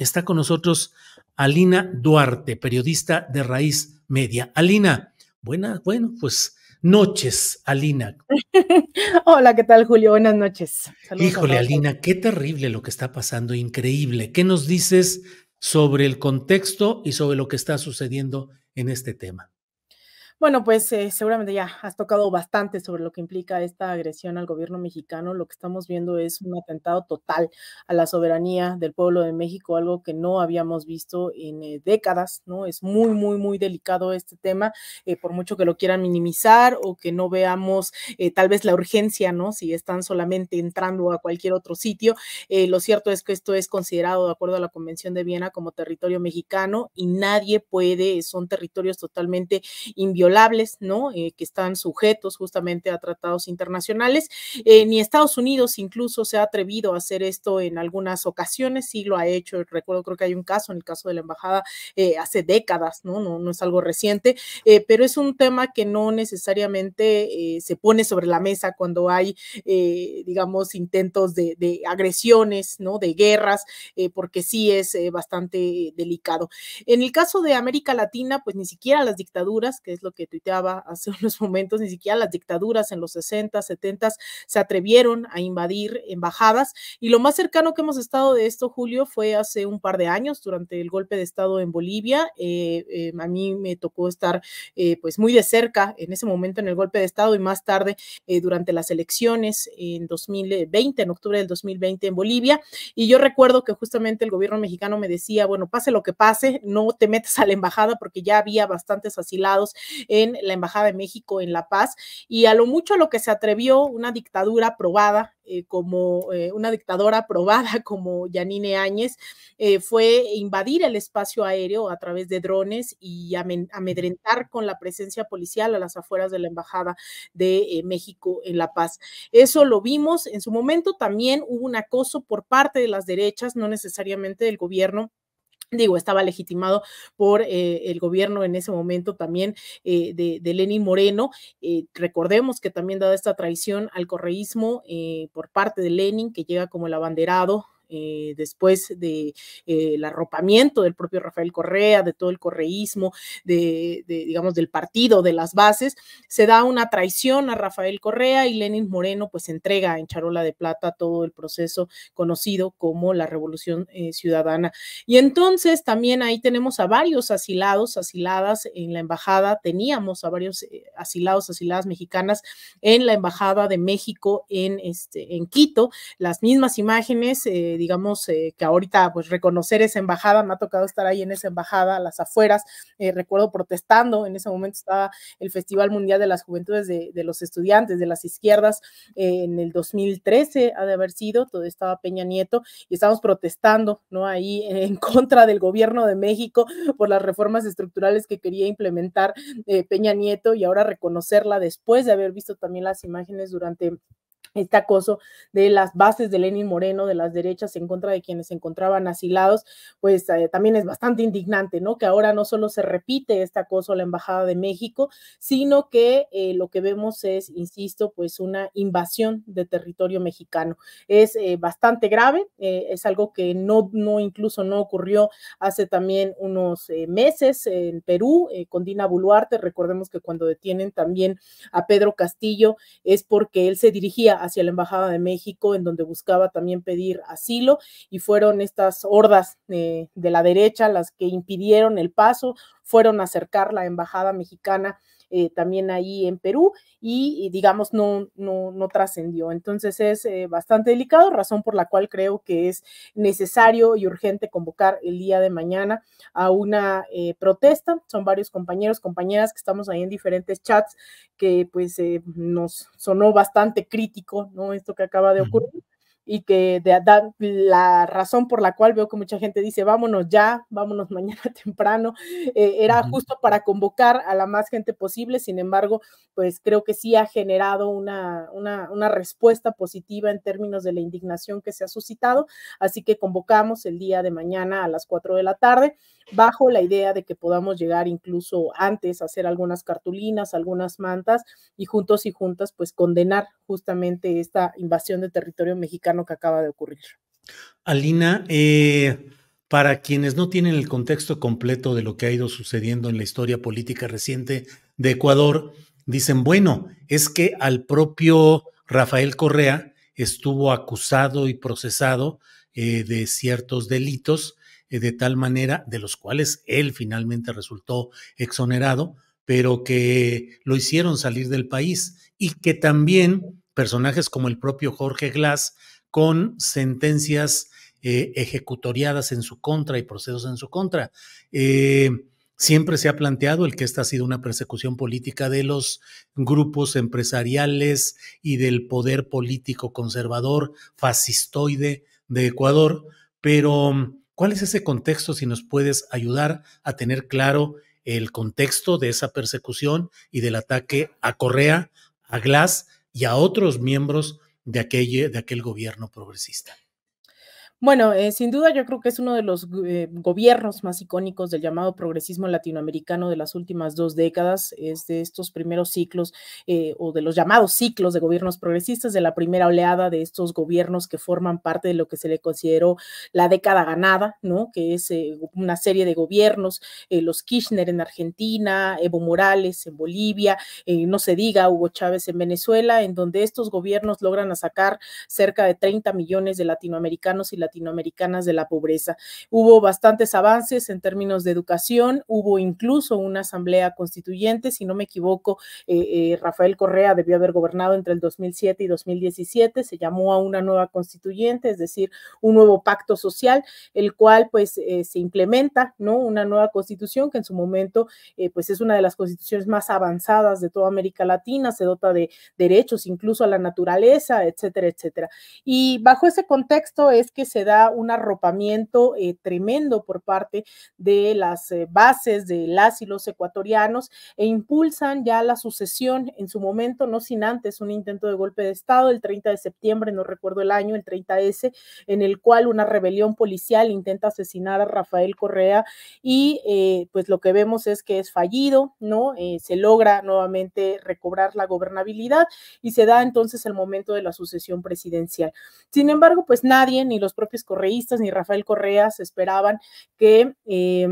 Está con nosotros Alina Duarte, periodista de Raíz Media. Alina, buenas, bueno, pues noches, Alina. Hola, ¿qué tal, Julio? Buenas noches. Híjole, Alina, qué terrible lo que está pasando, increíble. ¿Qué nos dices sobre el contexto y sobre lo que está sucediendo en este tema? Bueno, pues eh, seguramente ya has tocado bastante sobre lo que implica esta agresión al gobierno mexicano. Lo que estamos viendo es un atentado total a la soberanía del pueblo de México, algo que no habíamos visto en eh, décadas, ¿no? Es muy, muy, muy delicado este tema, eh, por mucho que lo quieran minimizar o que no veamos tal vez la urgencia, ¿no? Si están solamente entrando a cualquier otro sitio. lo cierto es que esto es considerado, de acuerdo a la Convención de Viena, como territorio mexicano y nadie puede, son territorios totalmente inviolables ¿no? Eh, que están sujetos justamente a tratados internacionales. Eh, ni Estados Unidos incluso se ha atrevido a hacer esto en algunas ocasiones, sí lo ha hecho, recuerdo creo que hay un caso, en el caso de la embajada, eh, hace décadas, ¿no? ¿no? es algo reciente, pero es un tema que no necesariamente se pone sobre la mesa cuando hay, digamos, intentos de, de, agresiones, ¿no? De guerras, porque sí es bastante delicado. En el caso de América Latina, pues ni siquiera las dictaduras, que es lo que que tuiteaba hace unos momentos, ni siquiera las dictaduras en los 60, 70 se atrevieron a invadir embajadas. Y lo más cercano que hemos estado de esto, Julio, fue hace un par de años, durante el golpe de Estado en Bolivia. Eh, eh, a mí me tocó estar eh, pues muy de cerca en ese momento en el golpe de Estado y más tarde durante las elecciones en 2020, en octubre del 2020 en Bolivia. Y yo recuerdo que justamente el gobierno mexicano me decía, bueno, pase lo que pase, no te metas a la embajada porque ya había bastantes asilados en la Embajada de México en La Paz y a lo mucho a lo que se atrevió una dictadura aprobada eh, como eh, una dictadora aprobada como Yanine Áñez, eh, fue invadir el espacio aéreo a través de drones y amedrentar con la presencia policial a las afueras de la Embajada de México en La Paz. Eso lo vimos en su momento, también hubo un acoso por parte de las derechas, no necesariamente del gobierno digo, estaba legitimado por eh, el gobierno en ese momento también eh, de, Lenin Moreno. Eh, recordemos que también dada esta traición al correísmo por parte de Lenin, que llega como el abanderado eh, después de eh, el arropamiento del propio Rafael Correa, de todo el correísmo, de, digamos, del partido, de las bases, se da una traición a Rafael Correa y Lenin Moreno pues entrega en charola de plata todo el proceso conocido como la Revolución eh, Ciudadana. Y entonces también ahí tenemos a varios asilados, asiladas en la embajada, teníamos a varios asilados, asiladas mexicanas en la embajada de México en, este, en Quito, las mismas imágenes, eh, digamos, eh, que ahorita pues reconocer esa embajada, me ha tocado estar ahí en esa embajada, a las afueras, eh, recuerdo protestando, en ese momento estaba el Festival Mundial de las Juventudes de, los Estudiantes, de las Izquierdas, eh, en el 2013 ha de haber sido, todo estaba Peña Nieto, y estamos protestando, ¿no? Ahí en contra del gobierno de México por las reformas estructurales que quería implementar Peña Nieto y ahora reconocerla después de haber visto también las imágenes durante este acoso de las bases de Lenin Moreno, de las derechas en contra de quienes se encontraban asilados, pues eh, también es bastante indignante, ¿no? Que ahora no solo se repite este acoso a la Embajada de México, sino que eh, lo que vemos es, insisto, pues una invasión de territorio mexicano. Es eh, bastante grave, es algo que no, no, incluso no ocurrió hace también unos meses en Perú con Dina Boluarte. Recordemos que cuando detienen también a Pedro Castillo es porque él se dirigía hacia la Embajada de México, en donde buscaba también pedir asilo, y fueron estas hordas eh, de, la derecha las que impidieron el paso, fueron a acercar la Embajada Mexicana eh, también ahí en Perú y, digamos no, no, no trascendió. Entonces es eh, bastante delicado, razón por la cual creo que es necesario y urgente convocar el día de mañana a una eh, protesta. Son varios compañeros, compañeras que estamos ahí en diferentes chats que pues nos sonó bastante crítico, ¿no? Esto que acaba de ocurrir y que de, la razón por la cual veo que mucha gente dice vámonos ya, vámonos mañana temprano, eh, era justo para convocar a la más gente posible, sin embargo, pues creo que sí ha generado una, una, una respuesta positiva en términos de la indignación que se ha suscitado, así que convocamos el día de mañana a las 4 de la tarde bajo la idea de que podamos llegar incluso antes a hacer algunas cartulinas, algunas mantas y juntos y juntas pues condenar justamente esta invasión de territorio mexicano que acaba de ocurrir. Alina, eh, para quienes no tienen el contexto completo de lo que ha ido sucediendo en la historia política reciente de Ecuador, dicen, bueno, es que al propio Rafael Correa estuvo acusado y procesado eh, de ciertos delitos, eh, de tal manera, de los cuales él finalmente resultó exonerado, pero que lo hicieron salir del país y que también personajes como el propio Jorge Glass con sentencias eh, ejecutoriadas en su contra y procesos en su contra. Eh, siempre se ha planteado el que esta ha sido una persecución política de los grupos empresariales y del poder político conservador, fascistoide de Ecuador, pero ¿cuál es ese contexto si nos puedes ayudar a tener claro el contexto de esa persecución y del ataque a Correa, a Glass y a otros miembros de, aquel, de aquel gobierno progresista. Bueno, eh, sin duda yo creo que es uno de los eh, gobiernos más icónicos del llamado progresismo latinoamericano de las últimas dos décadas, es de estos primeros ciclos eh, o de los llamados ciclos de gobiernos progresistas, de la primera oleada de estos gobiernos que forman parte de lo que se le consideró la década ganada, ¿no? Que es una serie de gobiernos, los Kirchner en Argentina, Evo Morales en Bolivia, no se diga Hugo Chávez en Venezuela, en donde estos gobiernos logran sacar cerca de 30 millones de latinoamericanos y latinoamericanos latinoamericanas de la pobreza. Hubo bastantes avances en términos de educación, hubo incluso una asamblea constituyente, si no me equivoco, eh, eh, Rafael Correa debió haber gobernado entre el 2007 y 2017, se llamó a una nueva constituyente, es decir, un nuevo pacto social, el cual pues eh, se implementa, ¿no? Una nueva constitución que en su momento pues es una de las constituciones más avanzadas de toda América Latina, se dota de derechos incluso a la naturaleza, etcétera, etcétera. Y bajo ese contexto es que se da un arropamiento eh, tremendo por parte de las eh, bases de las y los ecuatorianos e impulsan ya la sucesión en su momento, no sin antes un intento de golpe de Estado el 30 de septiembre, no recuerdo el año, el 30S, en el cual una rebelión policial intenta asesinar a Rafael Correa y eh, pues lo que vemos es que es fallido, ¿no? se logra nuevamente recobrar la gobernabilidad y se da entonces el momento de la sucesión presidencial. Sin embargo, pues nadie, ni los propios correístas ni Rafael Correa se esperaban que eh,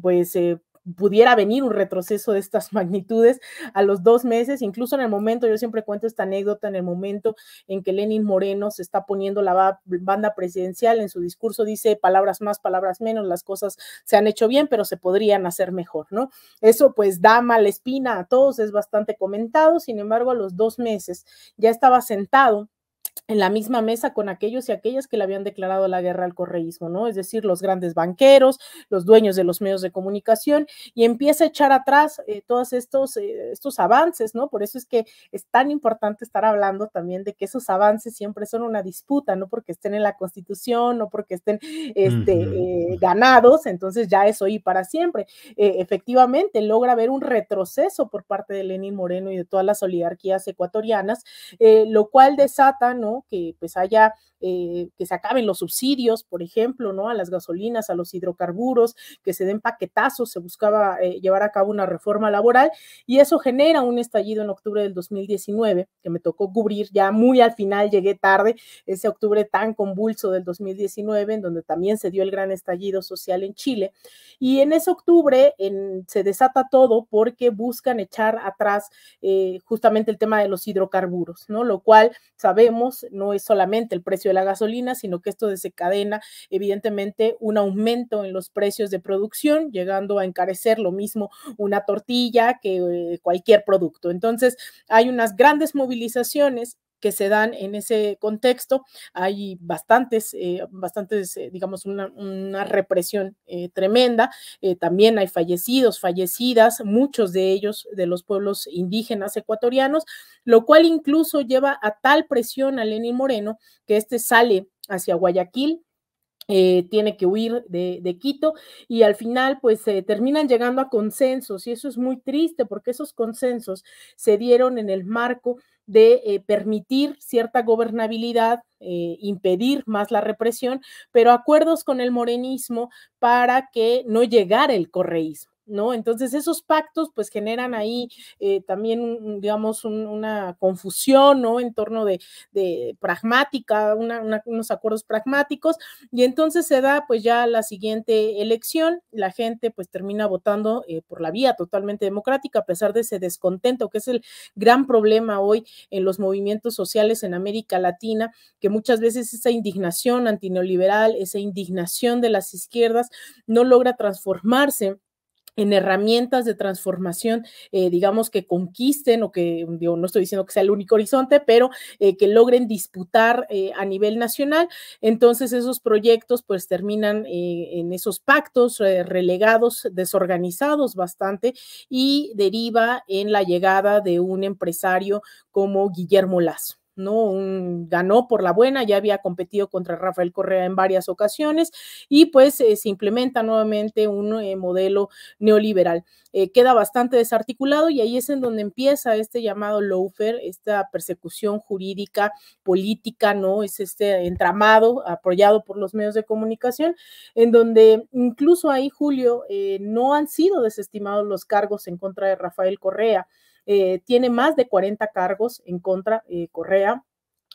pues eh, pudiera venir un retroceso de estas magnitudes a los dos meses, incluso en el momento, yo siempre cuento esta anécdota, en el momento en que Lenin Moreno se está poniendo la banda presidencial, en su discurso dice palabras más, palabras menos, las cosas se han hecho bien, pero se podrían hacer mejor, ¿no? Eso pues da mala espina a todos, es bastante comentado, sin embargo, a los dos meses ya estaba sentado en la misma mesa con aquellos y aquellas que le habían declarado la guerra al correísmo, ¿no? Es decir, los grandes banqueros, los dueños de los medios de comunicación, y empieza a echar atrás eh, todos estos, eh, estos avances, ¿no? Por eso es que es tan importante estar hablando también de que esos avances siempre son una disputa, no porque estén en la Constitución, no porque estén este, eh, ganados, entonces ya eso y para siempre. efectivamente, logra haber un retroceso por parte de Lenin Moreno y de todas las oligarquías ecuatorianas, lo cual desata, que pues haya, eh, que se acaben los subsidios, por ejemplo, ¿no? A las gasolinas, a los hidrocarburos, que se den paquetazos, se buscaba eh, llevar a cabo una reforma laboral y eso genera un estallido en octubre del 2019, que me tocó cubrir ya muy al final, llegué tarde, ese octubre tan convulso del 2019, en donde también se dio el gran estallido social en Chile. Y en ese octubre se desata todo porque buscan echar atrás eh, justamente el tema de los hidrocarburos, ¿no? Lo cual sabemos no es solamente el precio de la gasolina, sino que esto desencadena evidentemente un aumento en los precios de producción, llegando a encarecer lo mismo una tortilla que eh, cualquier producto. Entonces, hay unas grandes movilizaciones que se dan en ese contexto. Hay bastantes, eh, bastantes, eh, digamos, una, represión eh, tremenda. también hay fallecidos, fallecidas, muchos de ellos de los pueblos indígenas ecuatorianos, lo cual incluso lleva a tal presión a Lenín Moreno que este sale hacia Guayaquil, eh, tiene que huir de, Quito y al final pues se terminan llegando a consensos y eso es muy triste porque esos consensos se dieron en el marco de eh, permitir cierta gobernabilidad, eh, impedir más la represión, pero acuerdos con el morenismo para que no llegara el correísmo. Entonces esos pactos pues generan ahí eh, también, digamos, una confusión, ¿no? En torno de, pragmática, unos acuerdos pragmáticos, y entonces se da pues ya la siguiente elección, la gente pues termina votando eh, por la vía totalmente democrática, a pesar de ese descontento, que es el gran problema hoy en los movimientos sociales en América Latina, que muchas veces esa indignación antineoliberal, esa indignación de las izquierdas no logra transformarse en herramientas de transformación, eh, digamos, que conquisten o que, mm, digo, no estoy diciendo que sea el único horizonte, pero eh, que logren disputar eh, a nivel nacional. Entonces, esos proyectos pues terminan en esos pactos relegados, desorganizados bastante y deriva en la llegada de un empresario como Guillermo Lazo. ¿no? ganó por la buena, ya había competido contra Rafael Correa en varias ocasiones y pues eh, se implementa nuevamente un eh, modelo neoliberal. Eh, queda bastante desarticulado y ahí es en donde empieza este llamado lawfare, esta persecución jurídica, política, ¿no? Es este entramado apoyado por los medios de comunicación, en donde incluso ahí, Julio, no han sido desestimados los cargos en contra de Rafael Correa. Eh, tiene más de 40 cargos en contra eh, Correa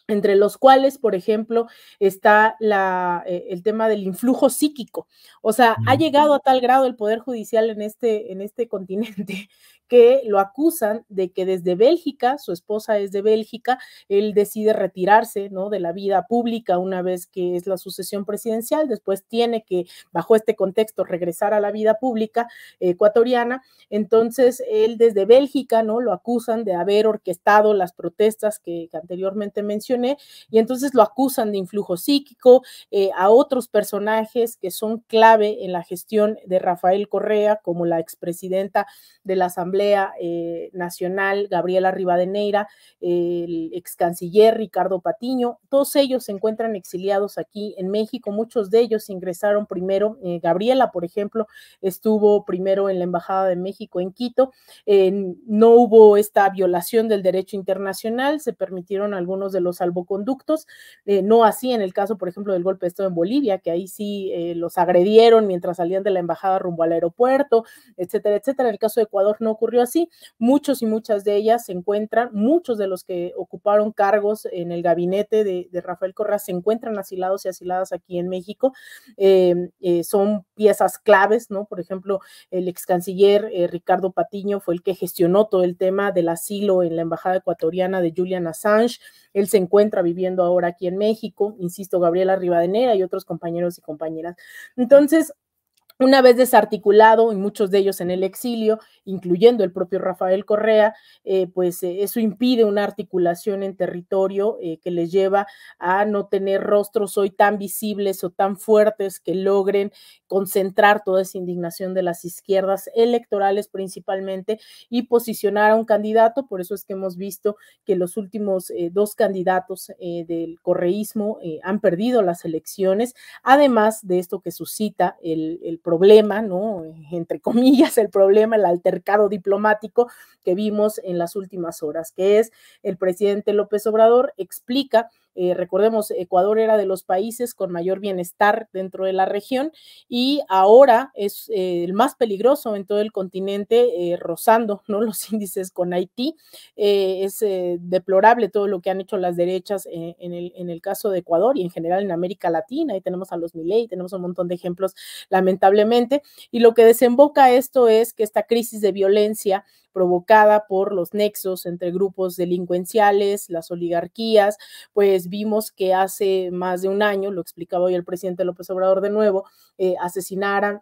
entre los cuales, por ejemplo, está la, eh, el tema del influjo psíquico. O sea, ha llegado a tal grado el Poder Judicial en este, en este continente que lo acusan de que desde Bélgica, su esposa es de Bélgica, él decide retirarse ¿no? de la vida pública una vez que es la sucesión presidencial, después tiene que, bajo este contexto, regresar a la vida pública ecuatoriana. Entonces, él desde Bélgica, ¿no? Lo acusan de haber orquestado las protestas que, anteriormente mencioné, y entonces lo acusan de influjo psíquico eh, a otros personajes que son clave en la gestión de Rafael Correa, como la expresidenta de la Asamblea eh, Nacional, Gabriela Rivadeneira, el ex canciller Ricardo Patiño, todos ellos se encuentran exiliados aquí en México, muchos de ellos ingresaron primero, eh, Gabriela, por ejemplo, estuvo primero en la Embajada de México en Quito, no hubo esta violación del derecho internacional, se permitieron algunos de los salvoconductos, eh, no así en el caso, por ejemplo, del golpe de Estado en Bolivia, que ahí sí los agredieron mientras salían de la embajada rumbo al aeropuerto, etcétera, etcétera. En el caso de Ecuador no ocurrió así. Muchos y muchas de ellas se encuentran, muchos de los que ocuparon cargos en el gabinete de, Rafael Correa se encuentran asilados y asiladas aquí en México. Eh, eh, son piezas claves, ¿no? Por ejemplo, el ex canciller eh, Ricardo Patiño fue el que gestionó todo el tema del asilo en la Embajada Ecuatoriana de Julian Assange. Él se encuentra viviendo ahora aquí en México, insisto, Gabriela Rivadenera y otros compañeros y compañeras. Entonces, una vez desarticulado, y muchos de ellos en el exilio, incluyendo el propio Rafael Correa, eh, pues eh, eso impide una articulación en territorio eh, que les lleva a no tener rostros hoy tan visibles o tan fuertes que logren concentrar toda esa indignación de las izquierdas electorales principalmente y posicionar a un candidato. Por eso es que hemos visto que los últimos dos candidatos del correísmo han perdido las elecciones, además de esto que suscita el, el problema, ¿no? Entre comillas, el problema, el altercado diplomático que vimos en las últimas horas, que es el presidente López Obrador explica eh, recordemos, Ecuador era de los países con mayor bienestar dentro de la región y ahora es eh, el más peligroso en todo el continente, eh, rozando ¿no? los índices con Haití. es deplorable todo lo que han hecho las derechas en el, en, el, caso de Ecuador y en general en América Latina. Ahí tenemos a los Milei, tenemos un montón de ejemplos, lamentablemente. Y lo que desemboca esto es que esta crisis de violencia provocada por los nexos entre grupos delincuenciales, las oligarquías, pues vimos que hace más de un año, lo explicaba hoy el presidente López Obrador de nuevo, eh, asesinaran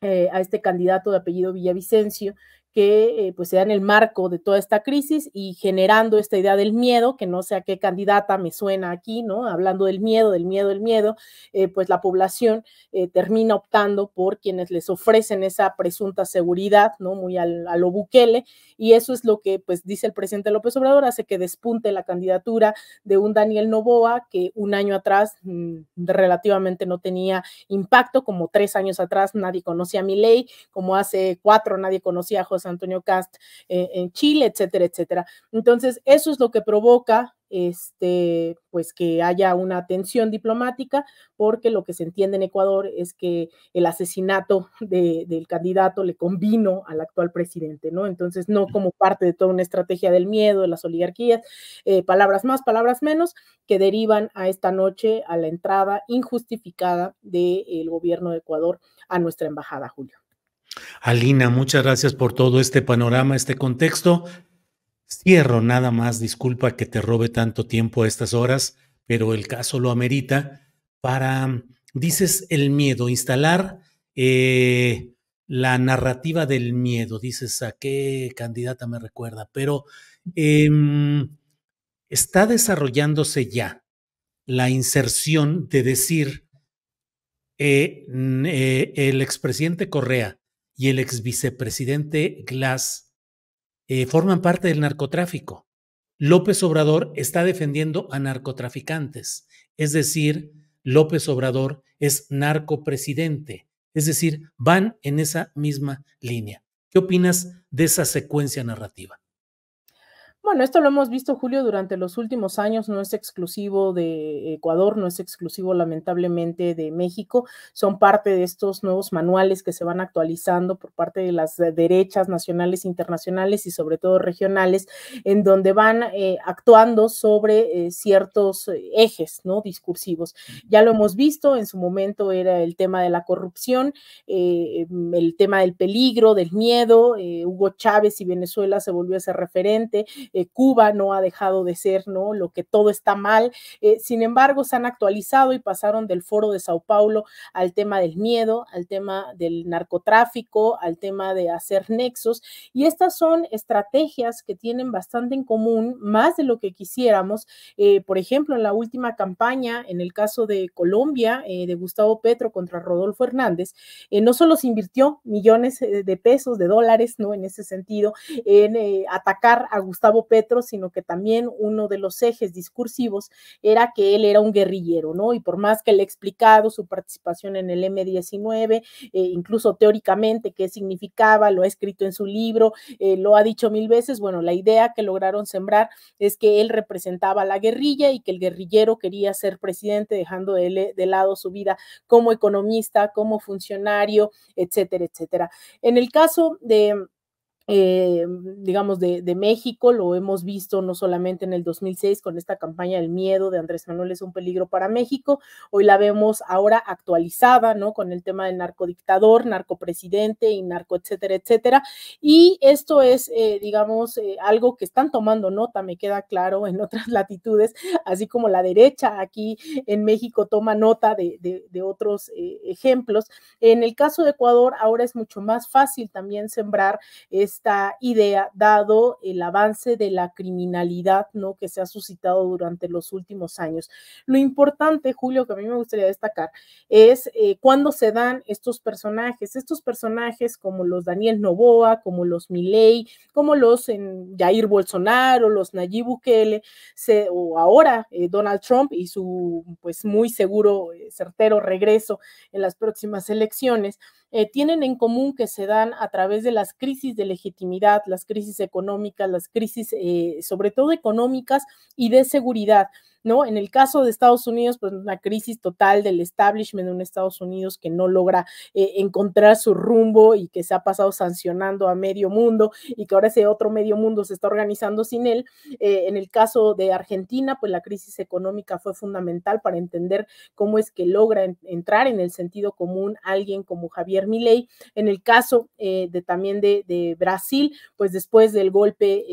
eh, a este candidato de apellido Villavicencio, que eh, pues se en el marco de toda esta crisis y generando esta idea del miedo, que no sé a qué candidata me suena aquí, ¿no? Hablando del miedo, del miedo, del miedo, eh, pues la población eh, termina optando por quienes les ofrecen esa presunta seguridad, ¿no? Muy a lo Bukele, y eso es lo que pues dice el presidente López Obrador, hace que despunte la candidatura de un Daniel Novoa que un año atrás mm, relativamente no tenía impacto, como tres años atrás nadie conocía a miley, como hace cuatro nadie conocía a José Antonio Cast eh, en Chile, etcétera, etcétera. Entonces, eso es lo que provoca este, pues que haya una tensión diplomática, porque lo que se entiende en Ecuador es que el asesinato del candidato le convino al actual presidente, ¿no? Entonces, no como parte de toda una estrategia del miedo, de las oligarquías, eh, palabras más, palabras menos, que derivan a esta noche a la entrada injustificada del gobierno de Ecuador a nuestra embajada, Julio. Alina, muchas gracias por todo este panorama, este contexto. Cierro nada más, disculpa que te robe tanto tiempo a estas horas, pero el caso lo amerita. Para, dices el miedo, instalar eh, la narrativa del miedo, dices a qué candidata me recuerda, pero em, está desarrollándose ya la inserción de decir eh, eh, el expresidente Correa y el ex vicepresidente Glass eh, forman parte del narcotráfico. López Obrador está defendiendo a narcotraficantes, es decir, López Obrador es narcopresidente, es decir, van en esa misma línea. ¿Qué opinas de esa secuencia narrativa? Bueno, esto lo hemos visto, Julio, durante los últimos años, no es exclusivo de Ecuador, no es exclusivo lamentablemente de México, son parte de estos nuevos manuales que se van actualizando por parte de las derechas nacionales, internacionales y sobre todo regionales, en donde van eh, actuando sobre eh, ciertos ejes ¿no? discursivos. Ya lo hemos visto, en su momento era el tema de la corrupción, eh, el tema del peligro, del miedo, Hugo Chávez y Venezuela se volvió ser referente eh, Cuba no ha dejado de ser, ¿no? Lo que todo está mal. Eh, sin embargo, se han actualizado y pasaron del foro de Sao Paulo al tema del miedo, al tema del narcotráfico, al tema de hacer nexos. Y estas son estrategias que tienen bastante en común, más de lo que quisiéramos. Eh, por ejemplo, en la última campaña, en el caso de Colombia, de Gustavo Petro contra Rodolfo Hernández, no solo se invirtió millones de pesos, de dólares, ¿no? En ese sentido, en atacar a Gustavo Petro, sino que también uno de los ejes discursivos era que él era un guerrillero, ¿no? Y por más que le he explicado su participación en el M19, eh, incluso teóricamente qué significaba, lo ha escrito en su libro, eh, lo ha dicho mil veces, bueno, la idea que lograron sembrar es que él representaba a la guerrilla y que el guerrillero quería ser presidente, dejando de, de lado su vida como economista, como funcionario, etcétera, etcétera. En el caso de eh, digamos, de, México. Lo hemos visto no solamente en el 2006 con esta campaña del miedo de Andrés Manuel es un peligro para México, hoy la vemos ahora actualizada, ¿no? Con el tema del narcodictador, narcopresidente y narco, etcétera, etcétera. Y esto es, eh, digamos, eh, algo que están tomando nota, me queda claro, en otras latitudes, así como la derecha aquí en México toma nota de, otros ejemplos. En el caso de Ecuador, ahora es mucho más fácil también sembrar ese esta idea, dado el avance de la criminalidad ¿no? que se ha suscitado durante los últimos años. Lo importante, Julio, que a mí me gustaría destacar, es cuando eh, cuándo se dan estos personajes, estos personajes como los Daniel Novoa, como los Milei, como los en Jair Bolsonaro, los Nayib Bukele, o ahora eh, Donald Trump y su pues muy seguro, eh, certero regreso en las próximas elecciones, tienen en común que se dan a través de las crisis de legislación legitimidad, las crisis económicas, las crisis eh, sobre todo económicas y de seguridad. ¿no? En el caso de Estados Unidos, pues una crisis total del establishment de un Estados Unidos que no logra eh, encontrar su rumbo y que se ha pasado sancionando a medio mundo y que ahora ese otro medio mundo se está organizando sin él. Eh, en el caso de Argentina, pues la crisis económica fue fundamental para entender cómo es que logra entrar en el sentido común alguien como Javier Milei. En el caso eh, de también de, de, Brasil, pues después del golpe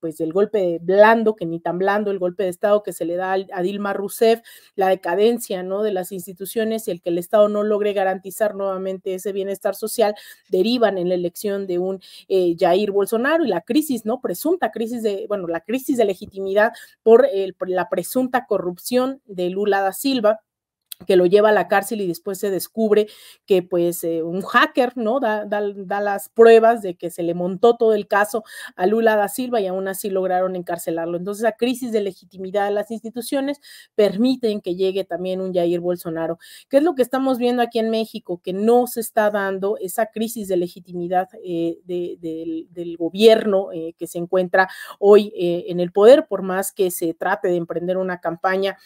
pues del golpe blando, que ni tan blando, el golpe de Estado que se le da a Dilma Rousseff, la decadencia ¿no? de las instituciones y el que el Estado no logre garantizar nuevamente ese bienestar social, derivan en la elección de un eh, Jair Bolsonaro y la crisis, ¿no? Presunta crisis de, bueno, la crisis de legitimidad por la presunta corrupción de Lula da Silva que lo lleva a la cárcel y después se descubre que pues eh, un hacker, ¿no? Da, las pruebas de que se le montó todo el caso a Lula da Silva y aún así lograron encarcelarlo. Entonces la crisis de legitimidad de las instituciones permiten que llegue también un Jair Bolsonaro. ¿Qué es lo que estamos viendo aquí en México? Que no se está dando esa crisis de legitimidad eh, del, gobierno eh, que se encuentra hoy en el poder, por más que se trate de emprender una campaña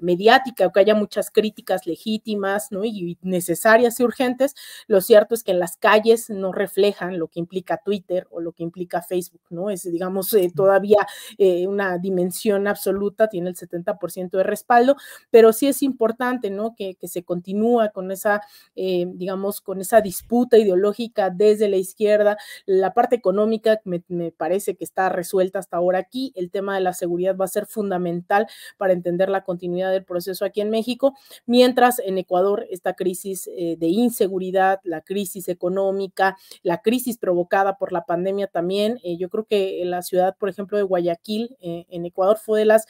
mediática o que haya muchas críticas legítimas ¿no? y necesarias y urgentes, lo cierto es que en las calles no reflejan lo que implica Twitter o lo que implica Facebook, ¿no? Es, digamos, eh, todavía eh, una dimensión absoluta, tiene el 70% de respaldo, pero sí es importante, ¿no? Que, se continúa con esa, eh, digamos, con esa disputa ideológica desde la izquierda, la parte económica me parece que está resuelta hasta ahora aquí, el tema de la seguridad va a ser fundamental para entender la continuidad del proceso aquí en México mientras en Ecuador esta crisis eh, de inseguridad, la crisis económica, la crisis provocada por la pandemia también, eh, yo creo que la ciudad, por ejemplo, de Guayaquil, eh, en Ecuador, fue de las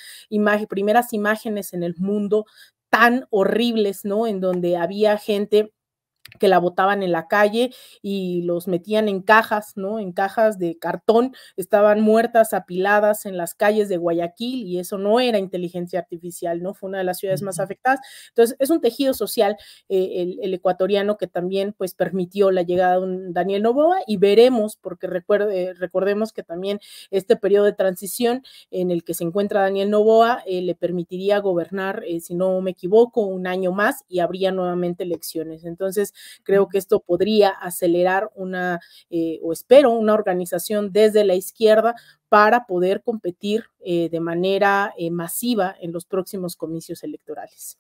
primeras imágenes en el mundo tan horribles, ¿no? En donde había gente que la botaban en la calle y los metían en cajas, ¿no? En cajas de cartón, estaban muertas, apiladas en las calles de Guayaquil y eso no era inteligencia artificial, ¿no? Fue una de las ciudades más afectadas. Entonces, es un tejido social eh, el, ecuatoriano que también, pues, permitió la llegada de Daniel Novoa y veremos, porque recuerde, recordemos que también este periodo de transición en el que se encuentra Daniel Novoa eh, le permitiría gobernar, eh, si no me equivoco, un año más y habría nuevamente elecciones. Entonces, Creo que esto podría acelerar una, eh, o espero, una organización desde la izquierda para poder competir eh, de manera eh, masiva en los próximos comicios electorales.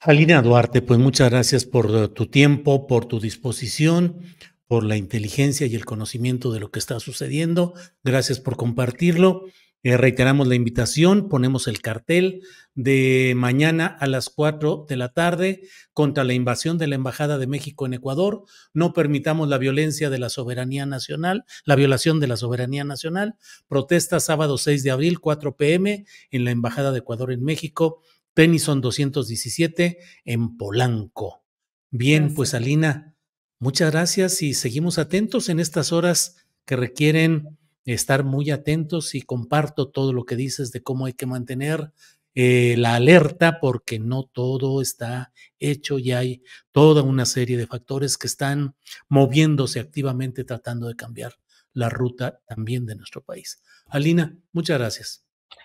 Alina Duarte, pues muchas gracias por tu tiempo, por tu disposición, por la inteligencia y el conocimiento de lo que está sucediendo. Gracias por compartirlo eh, reiteramos la invitación, ponemos el cartel de mañana a las 4 de la tarde contra la invasión de la Embajada de México en Ecuador. No permitamos la violencia de la soberanía nacional, la violación de la soberanía nacional. Protesta sábado 6 de abril, 4 pm, en la Embajada de Ecuador en México, Tennyson 217, en Polanco. Bien, pues Alina, muchas gracias y seguimos atentos en estas horas que requieren estar muy atentos y comparto todo lo que dices de cómo hay que mantener eh, la alerta porque no todo está hecho y hay toda una serie de factores que están moviéndose activamente tratando de cambiar la ruta también de nuestro país. Alina, muchas gracias.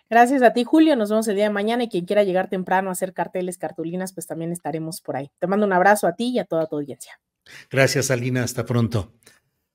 Gracias a ti, Julio. Nos vemos el día de mañana y quien quiera llegar temprano a hacer carteles, cartulinas, pues también estaremos por ahí. Te mando un abrazo a ti y a toda tu audiencia. Gracias, Alina. Hasta pronto.